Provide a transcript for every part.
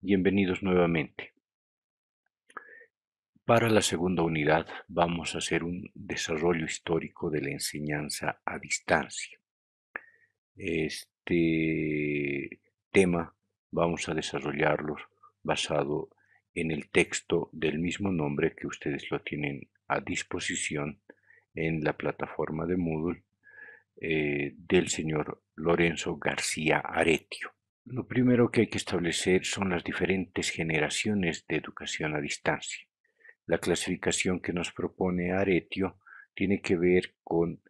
Bienvenidos nuevamente. Para la segunda unidad vamos a hacer un desarrollo histórico de la enseñanza a distancia. Este tema vamos a desarrollarlo basado en el texto del mismo nombre que ustedes lo tienen a disposición en la plataforma de Moodle eh, del señor Lorenzo García Aretio. Lo primero que hay que establecer son las diferentes generaciones de educación a distancia. La clasificación que nos propone Aretio tiene que ver con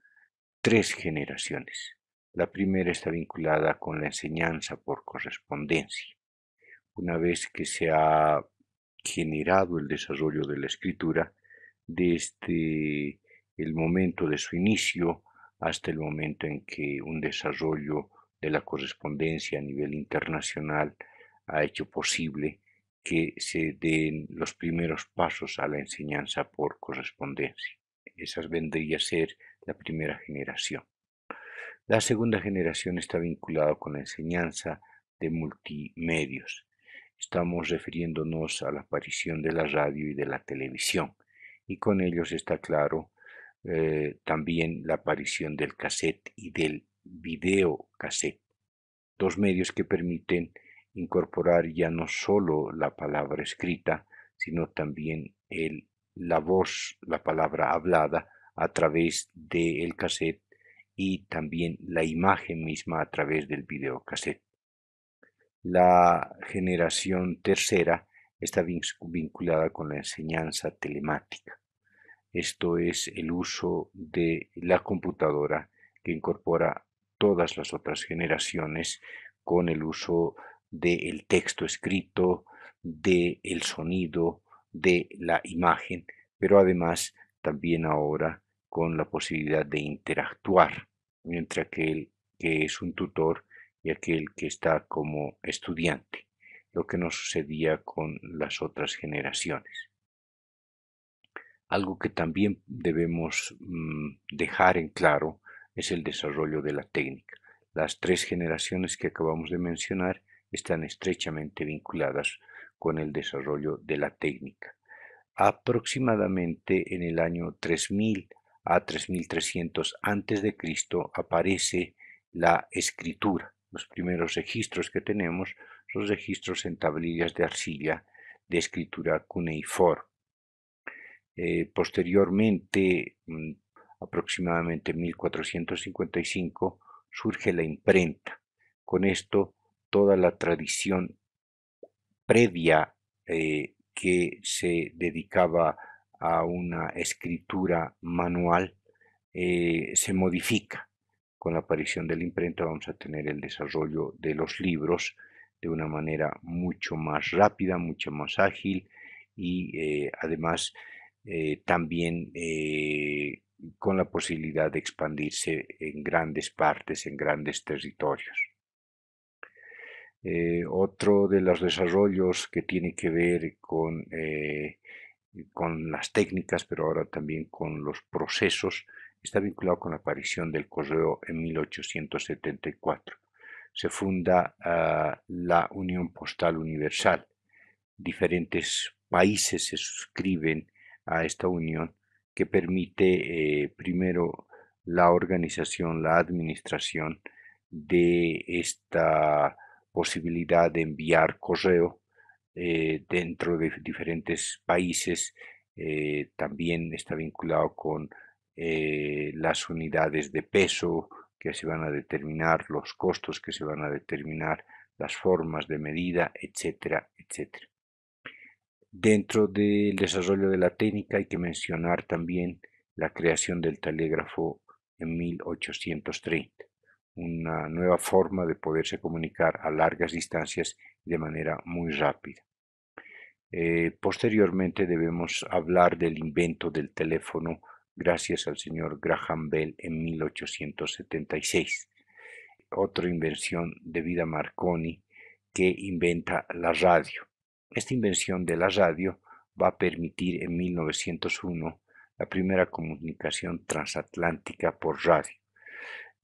tres generaciones. La primera está vinculada con la enseñanza por correspondencia. Una vez que se ha generado el desarrollo de la escritura, desde el momento de su inicio hasta el momento en que un desarrollo de la correspondencia a nivel internacional ha hecho posible que se den los primeros pasos a la enseñanza por correspondencia. Esa vendría a ser la primera generación. La segunda generación está vinculada con la enseñanza de multimedios. Estamos refiriéndonos a la aparición de la radio y de la televisión. Y con ellos está claro eh, también la aparición del cassette y del video dos medios que permiten incorporar ya no solo la palabra escrita, sino también el, la voz, la palabra hablada a través del cassette y también la imagen misma a través del video La generación tercera está vinculada con la enseñanza telemática. Esto es el uso de la computadora que incorpora todas las otras generaciones con el uso del texto escrito, del el sonido, de la imagen, pero además también ahora con la posibilidad de interactuar entre aquel que es un tutor y aquel que está como estudiante, lo que no sucedía con las otras generaciones. Algo que también debemos mm, dejar en claro es el desarrollo de la técnica. Las tres generaciones que acabamos de mencionar están estrechamente vinculadas con el desarrollo de la técnica. Aproximadamente en el año 3000 a 3300 a.C. aparece la escritura. Los primeros registros que tenemos son registros en tablillas de arcilla de escritura cuneiforme. Eh, posteriormente mm, aproximadamente 1455, surge la imprenta. Con esto, toda la tradición previa eh, que se dedicaba a una escritura manual eh, se modifica. Con la aparición de la imprenta vamos a tener el desarrollo de los libros de una manera mucho más rápida, mucho más ágil y eh, además también con la posibilidad de expandirse en grandes partes, en grandes territorios. Eh, otro de los desarrollos que tiene que ver con, eh, con las técnicas, pero ahora también con los procesos, está vinculado con la aparición del correo en 1874. Se funda ah, la Unión Postal Universal. Diferentes países se suscriben a esta unión que permite eh, primero la organización, la administración de esta posibilidad de enviar correo eh, dentro de diferentes países. Eh, también está vinculado con las unidades de peso que se van a determinar, los costos que se van a determinar, las formas de medida, etcétera, etcétera. Dentro del desarrollo de la técnica hay que mencionar también la creación del telégrafo en 1830, una nueva forma de poderse comunicar a largas distancias de manera muy rápida. Eh, posteriormente debemos hablar del invento del teléfono gracias al señor Graham Bell en 1876. Otra invención de vida Marconi que inventa la radio. Esta invención de la radio va a permitir en 1901 la primera comunicación transatlántica por radio.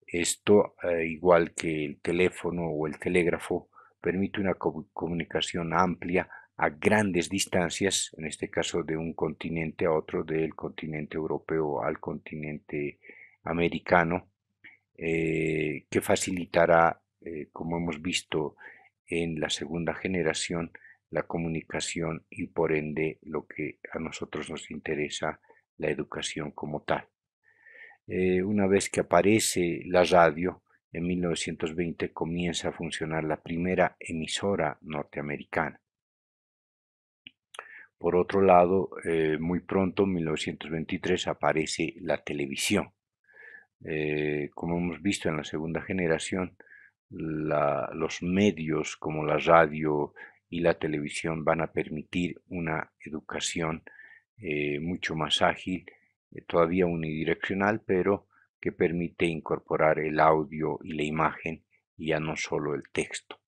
Esto, eh, igual que el teléfono o el telégrafo, permite una comunicación amplia a grandes distancias, en este caso de un continente a otro, del continente europeo al continente americano, eh, que facilitará, eh, como hemos visto en la segunda generación, la comunicación y por ende lo que a nosotros nos interesa, la educación como tal. Eh, una vez que aparece la radio, en 1920 comienza a funcionar la primera emisora norteamericana. Por otro lado, eh, muy pronto, en 1923, aparece la televisión. Eh, como hemos visto en la segunda generación, los medios como la radio, y la televisión van a permitir una educación eh, mucho más ágil, eh, todavía unidireccional, pero que permite incorporar el audio y la imagen y ya no solo el texto.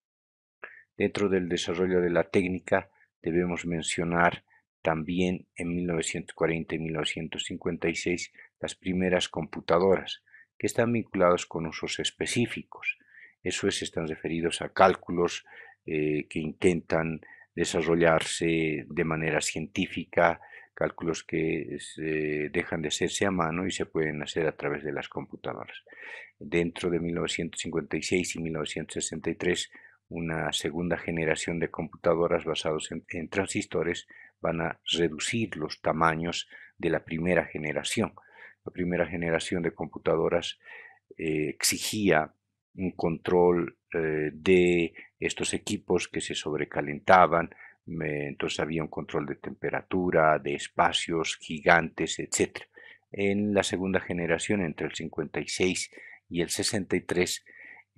Dentro del desarrollo de la técnica debemos mencionar también en 1940 y 1956 las primeras computadoras, que están vinculadas con usos específicos. Eso es, están referidos a cálculos eh, que intentan desarrollarse de manera científica, cálculos que dejan de hacerse a mano y se pueden hacer a través de las computadoras. Dentro de 1956 y 1963, una segunda generación de computadoras basadas en, transistores van a reducir los tamaños de la primera generación. La primera generación de computadoras eh, exigía un control eh, de estos equipos que se sobrecalentaban, entonces había un control de temperatura, de espacios gigantes, etc. En la segunda generación, entre el 56 y el 63,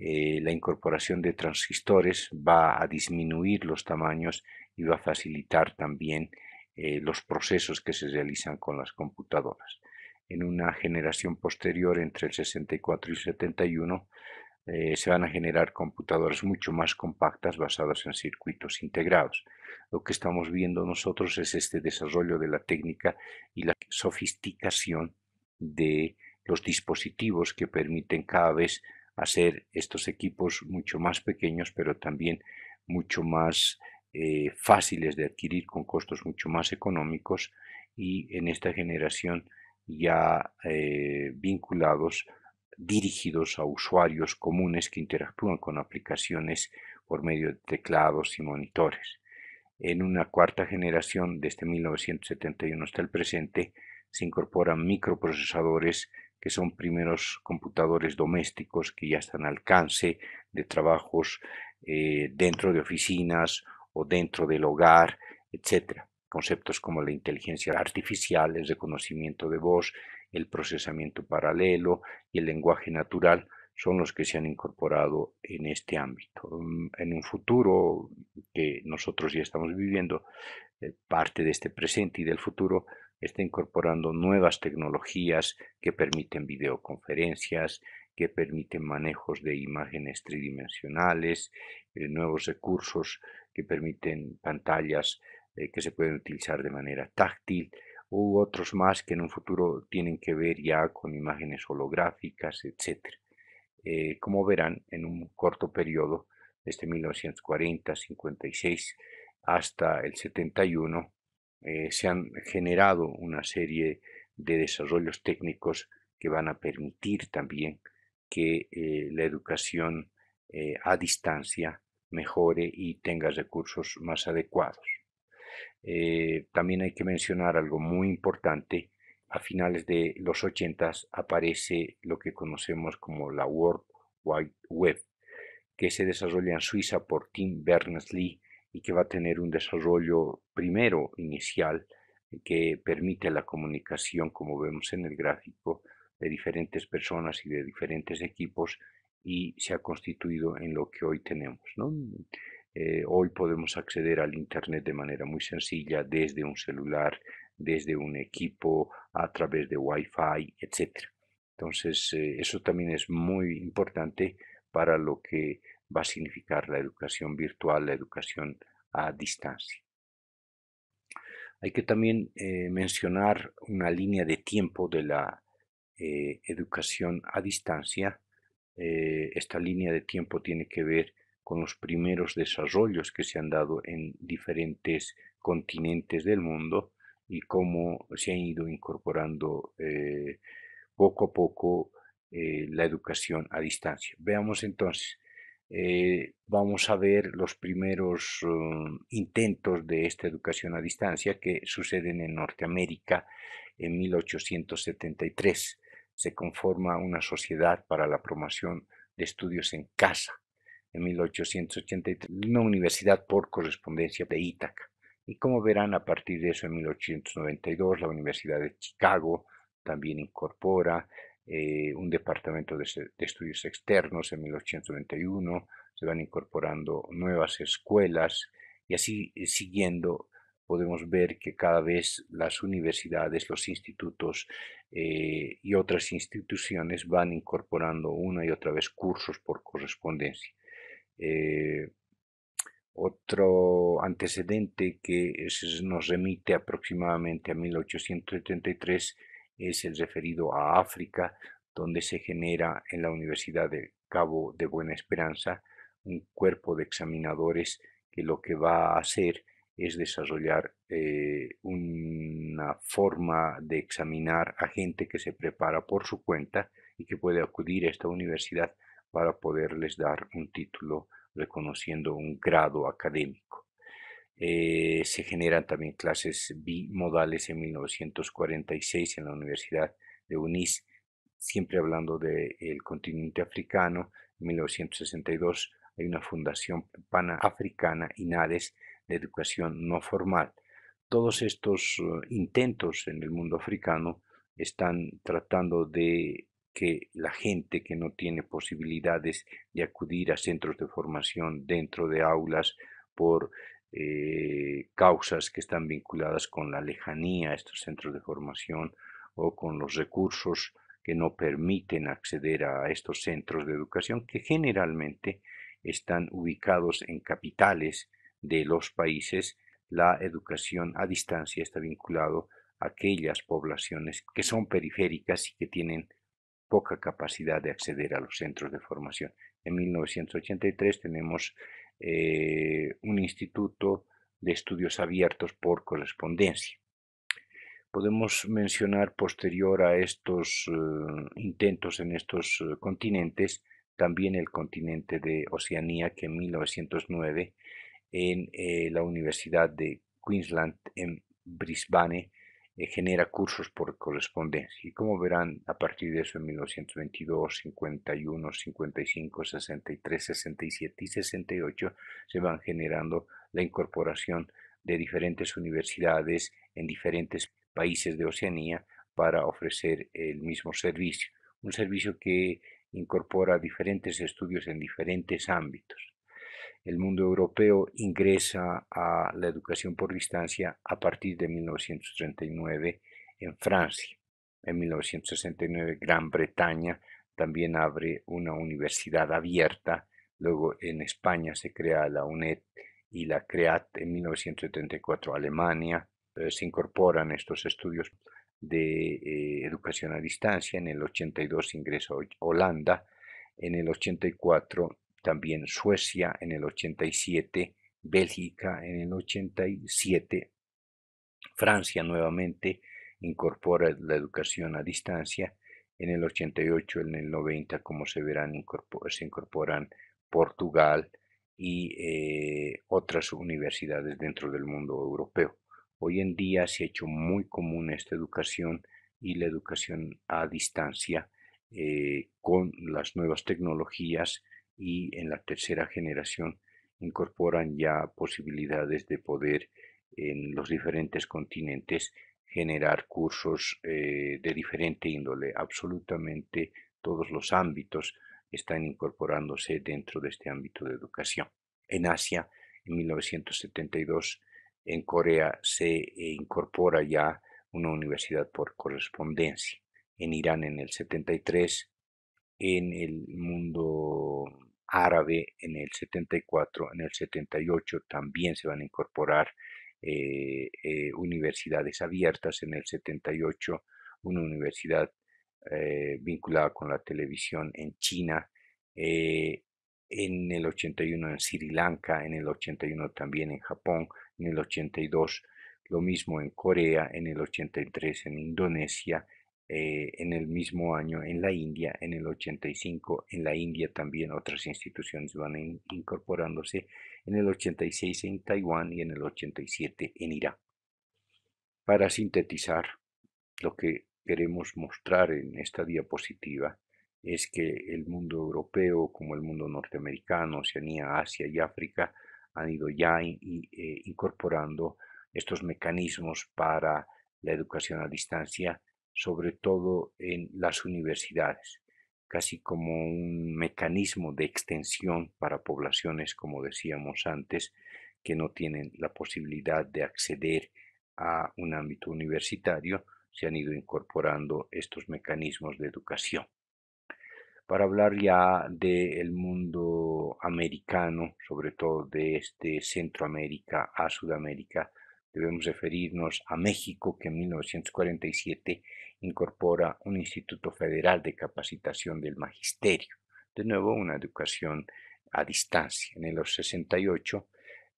eh, la incorporación de transistores va a disminuir los tamaños y va a facilitar también eh, los procesos que se realizan con las computadoras. En una generación posterior, entre el 64 y el 71, eh, se van a generar computadoras mucho más compactas basadas en circuitos integrados. Lo que estamos viendo nosotros es este desarrollo de la técnica y la sofisticación de los dispositivos que permiten cada vez hacer estos equipos mucho más pequeños, pero también mucho más eh, fáciles de adquirir con costos mucho más económicos y en esta generación ya eh, vinculados dirigidos a usuarios comunes que interactúan con aplicaciones por medio de teclados y monitores. En una cuarta generación, desde 1971 este hasta el presente, se incorporan microprocesadores que son primeros computadores domésticos que ya están al alcance de trabajos eh, dentro de oficinas o dentro del hogar, etc. Conceptos como la inteligencia artificial, el reconocimiento de voz, el procesamiento paralelo y el lenguaje natural son los que se han incorporado en este ámbito. Mm, en un futuro que nosotros ya estamos viviendo, eh, parte de este presente y del futuro está incorporando nuevas tecnologías que permiten videoconferencias, que permiten manejos de imágenes tridimensionales, eh, nuevos recursos que permiten pantallas eh, que se pueden utilizar de manera táctil, u otros más que en un futuro tienen que ver ya con imágenes holográficas, etc. Eh, como verán, en un corto periodo, desde 1940-56 hasta el 71, eh, se han generado una serie de desarrollos técnicos que van a permitir también que eh, la educación a distancia mejore y tenga recursos más adecuados. Eh, también hay que mencionar algo muy importante. A finales de los 80 aparece lo que conocemos como la World Wide Web, que se desarrolla en Suiza por Tim Berners-Lee y que va a tener un desarrollo primero inicial eh, que permite la comunicación, como vemos en el gráfico, de diferentes personas y de diferentes equipos y se ha constituido en lo que hoy tenemos. Eh, hoy podemos acceder al Internet de manera muy sencilla desde un celular, desde un equipo, a través de Wi-Fi, etc. Entonces, eh, eso también es muy importante para lo que va a significar la educación virtual, la educación a distancia. Hay que también eh, mencionar una línea de tiempo de la educación a distancia. esta línea de tiempo tiene que ver con los primeros desarrollos que se han dado en diferentes continentes del mundo y cómo se han ido incorporando eh, poco a poco eh, la educación a distancia. Veamos entonces, eh, vamos a ver los primeros um, intentos de esta educación a distancia que suceden en Norteamérica en 1873. Se conforma una sociedad para la promoción de estudios en casa en 1883 una universidad por correspondencia de Ítaca. Y como verán, a partir de eso, en 1892, la Universidad de Chicago también incorpora eh, un departamento de, estudios externos. En 1891 se van incorporando nuevas escuelas y así eh, siguiendo podemos ver que cada vez las universidades, los institutos eh, y otras instituciones van incorporando una y otra vez cursos por correspondencia. Eh, otro antecedente que nos remite aproximadamente a 1873 es el referido a África, donde se genera en la Universidad del Cabo de Buena Esperanza un cuerpo de examinadores que lo que va a hacer es desarrollar eh, una forma de examinar a gente que se prepara por su cuenta y que puede acudir a esta universidad para poderles dar un título reconociendo un grado académico. Eh, se generan también clases bimodales en 1946 en la Universidad de UNIS, siempre hablando del continente africano. En 1962 hay una fundación panafricana, INADES, de educación no formal. Todos estos eh, intentos en el mundo africano están tratando de que la gente que no tiene posibilidades de acudir a centros de formación dentro de aulas por eh, causas que están vinculadas con la lejanía a estos centros de formación o con los recursos que no permiten acceder a estos centros de educación que generalmente están ubicados en capitales de los países, la educación a distancia está vinculado a aquellas poblaciones que son periféricas y que tienen poca capacidad de acceder a los centros de formación. En 1983 tenemos eh, un instituto de estudios abiertos por correspondencia. Podemos mencionar posterior a estos eh, intentos en estos eh, continentes también el continente de Oceanía que en 1909 en la Universidad de Queensland en Brisbane eh, genera cursos por correspondencia. Y como verán, a partir de eso en 1922, 51, 55, 63, 67 y 68 se van generando la incorporación de diferentes universidades en diferentes países de Oceanía para ofrecer el mismo servicio. Un servicio que incorpora diferentes estudios en diferentes ámbitos el mundo europeo ingresa a la educación por distancia a partir de 1939 en Francia. En 1969 Gran Bretaña también abre una universidad abierta. Luego en España se crea la UNED y la CREAT en 1974 Alemania. se incorporan estos estudios de eh, educación a distancia. En el 82 ingresa Holanda. En el 84 también Suecia en el 87, Bélgica en el 87, Francia nuevamente incorpora la educación a distancia en el 88, en el 90, como se verán, se incorporan Portugal y eh, otras universidades dentro del mundo europeo. Hoy en día se ha hecho muy común esta educación y la educación a distancia eh, con las nuevas tecnologías y en la tercera generación incorporan ya posibilidades de poder en los diferentes continentes generar cursos eh, de diferente índole. Absolutamente todos los ámbitos están incorporándose dentro de este ámbito de educación. En Asia, en 1972, en Corea se eh, incorpora ya una universidad por correspondencia. En Irán en el 73, en el mundo árabe en el 74, en el 78 también se van a incorporar eh, eh, universidades abiertas, en el 78 una universidad eh, vinculada con la televisión en China, en el 81 en Sri Lanka, en el 81 también en Japón, en el 82 lo mismo en Corea, en el 83 en Indonesia, eh, en el mismo año en la India, en el 85 en la India también otras instituciones van incorporándose, en el 86 en Taiwán y en el 87 en Irán. Para sintetizar, lo que queremos mostrar en esta diapositiva es que el mundo europeo, como el mundo norteamericano, Oceanía, Asia y África, han ido ya eh, incorporando estos mecanismos para la educación a distancia sobre todo en las universidades, casi como un mecanismo de extensión para poblaciones, como decíamos antes, que no tienen la posibilidad de acceder a un ámbito universitario, se han ido incorporando estos mecanismos de educación. Para hablar ya del mundo americano, sobre todo de este Centroamérica a Sudamérica, debemos referirnos a México, que en 1947 incorpora un Instituto Federal de Capacitación del Magisterio. De nuevo, una educación a distancia. En el 68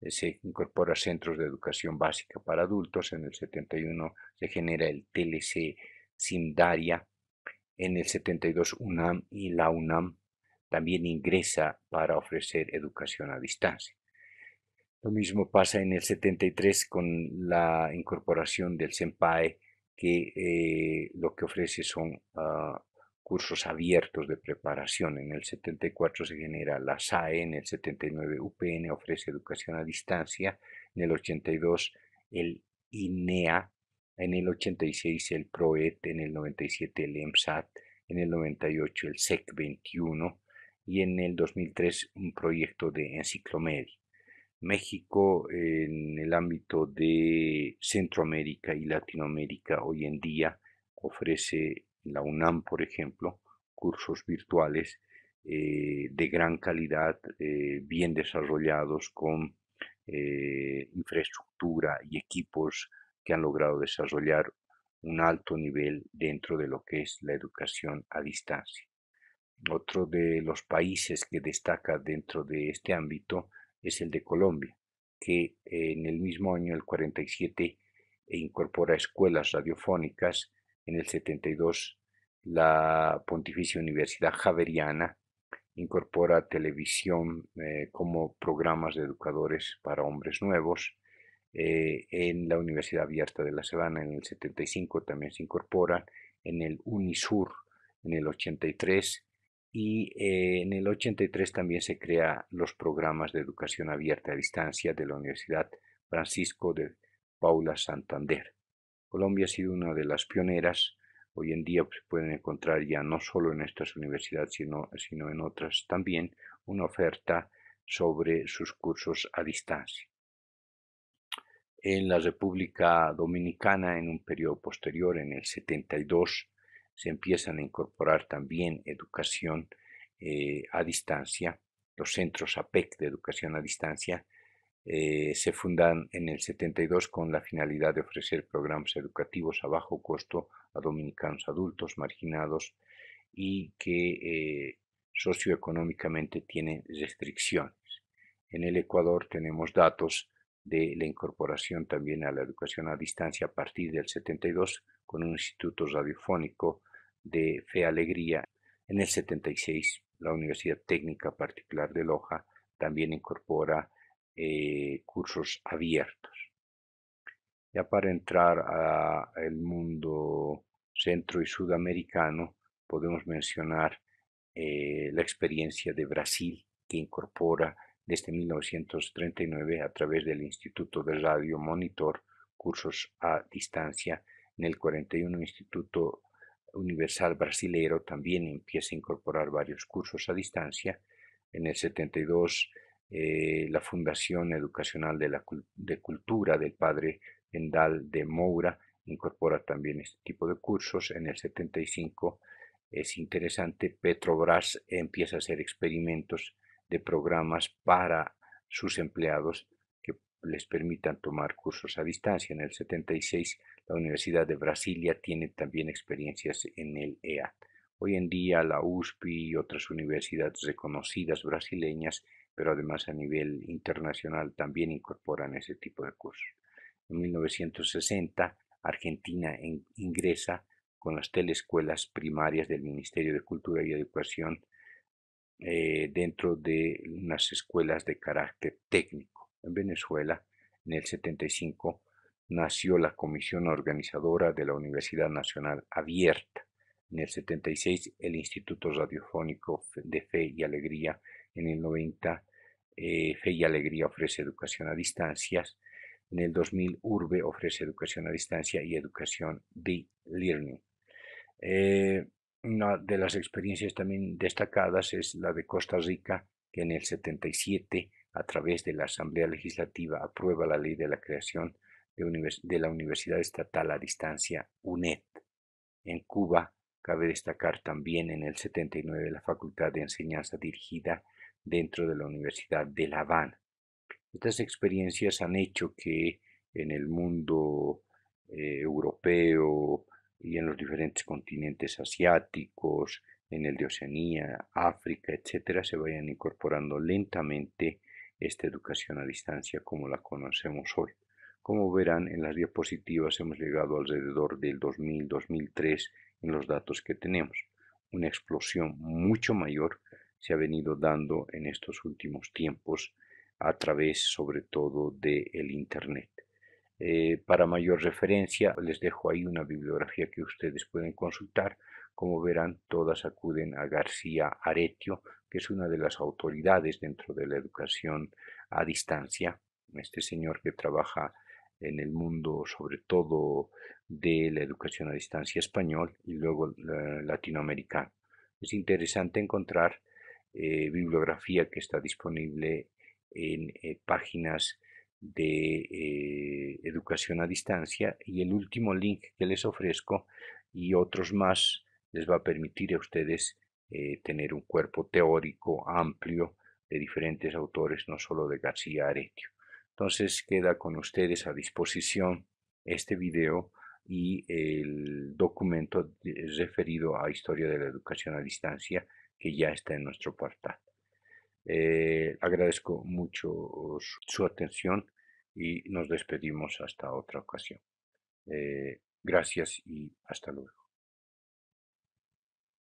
eh, se incorpora centros de educación básica para adultos. En el 71 se genera el TLC Sindaria. En el 72 UNAM y la UNAM también ingresa para ofrecer educación a distancia. Lo mismo pasa en el 73 con la incorporación del SEMPAE, que eh, lo que ofrece son ah, cursos abiertos de preparación. En el 74 se genera la SAE, en el 79 UPN ofrece educación a distancia, en el 82 el INEA, en el 86 el PROET, en el 97 el EMSAT, en el 98 el SEC 21 y en el 2003 un proyecto de enciclomedia. México en el ámbito de Centroamérica y Latinoamérica hoy en día ofrece la UNAM, por ejemplo, cursos virtuales eh, de gran calidad, eh, bien desarrollados, con eh, infraestructura y equipos que han logrado desarrollar un alto nivel dentro de lo que es la educación a distancia. Otro de los países que destaca dentro de este ámbito es el de Colombia, que en el mismo año, el 47, e incorpora escuelas radiofónicas, en el 72 la Pontificia Universidad Javeriana incorpora televisión eh, como programas de educadores para hombres nuevos. Eh, en la Universidad Abierta de La Sabana en el 75 también se incorpora, en el Unisur en el 83 y eh, en el 83 también se crea los programas de educación abierta a distancia de la Universidad Francisco de Paula Santander. Colombia ha sido una de las pioneras. Hoy en día se pues, pueden encontrar ya no solo en estas universidades, sino, sino en otras también, una oferta sobre sus cursos a distancia. En la República Dominicana, en un periodo posterior, en el 72, se empiezan a incorporar también educación eh, a distancia, los centros APEC de educación a distancia, eh, se fundan en el 72 con la finalidad de ofrecer programas educativos a bajo costo a dominicanos adultos marginados y que eh, socioeconómicamente tienen restricciones. En el Ecuador tenemos datos de la incorporación también a la educación a distancia a partir del 72 con un instituto radiofónico de Fe Alegría. En el 76, la Universidad Técnica Particular de Loja también incorpora eh, cursos abiertos. Ya para entrar al mundo centro y sudamericano, podemos mencionar eh, la experiencia de Brasil, que incorpora desde 1939 a través del Instituto de Radio Monitor cursos a distancia. En el 41 Instituto Universal Brasilero también empieza a incorporar varios cursos a distancia. En el 72, eh, la Fundación Educacional de, de Cultura del padre Endal de Moura incorpora también este tipo de cursos. En el 75, es interesante, Petrobras empieza a hacer experimentos de programas para sus empleados que les permitan tomar cursos a distancia. En el 76, la Universidad de Brasilia tiene también experiencias en el EA. Hoy en día la USP y otras universidades reconocidas brasileñas, pero además a nivel internacional, también incorporan ese tipo de cursos. En 1960, Argentina ingresa con las telescuelas primarias del Ministerio de Cultura y Educación eh, dentro de unas escuelas de carácter técnico. En Venezuela, en el 75, nació la comisión organizadora de la Universidad Nacional Abierta. En el 76 el Instituto Radiofónico de Fe y Alegría. En el 90 eh, Fe y Alegría ofrece educación a distancias. En el 2000 Urbe ofrece educación a distancia y educación de learning. Eh, una de las experiencias también destacadas es la de Costa Rica, que en el 77 a través de la Asamblea Legislativa aprueba la ley de la creación de la Universidad Estatal a Distancia, UNED. En Cuba, cabe destacar también en el 79 la Facultad de Enseñanza Dirigida dentro de la Universidad de La Habana. Estas experiencias han hecho que en el mundo eh, europeo y en los diferentes continentes asiáticos, en el de Oceanía, África, etcétera, se vayan incorporando lentamente esta educación a distancia como la conocemos hoy. Como verán en las diapositivas hemos llegado alrededor del 2000-2003 en los datos que tenemos. Una explosión mucho mayor se ha venido dando en estos últimos tiempos a través sobre todo del Internet. Eh, para mayor referencia les dejo ahí una bibliografía que ustedes pueden consultar. Como verán, todas acuden a García Aretio, que es una de las autoridades dentro de la educación a distancia. Este señor que trabaja en el mundo, sobre todo de la educación a distancia español y luego latinoamericano. Es interesante encontrar eh, bibliografía que está disponible en eh, páginas de eh, educación a distancia y el último link que les ofrezco y otros más les va a permitir a ustedes tener un cuerpo teórico amplio de diferentes autores, no solo de García Aretio. Entonces queda con ustedes a disposición este video y el documento referido a Historia de la Educación a Distancia que ya está en nuestro portal. Eh, agradezco mucho su, atención y nos despedimos hasta otra ocasión. Eh, gracias y hasta luego.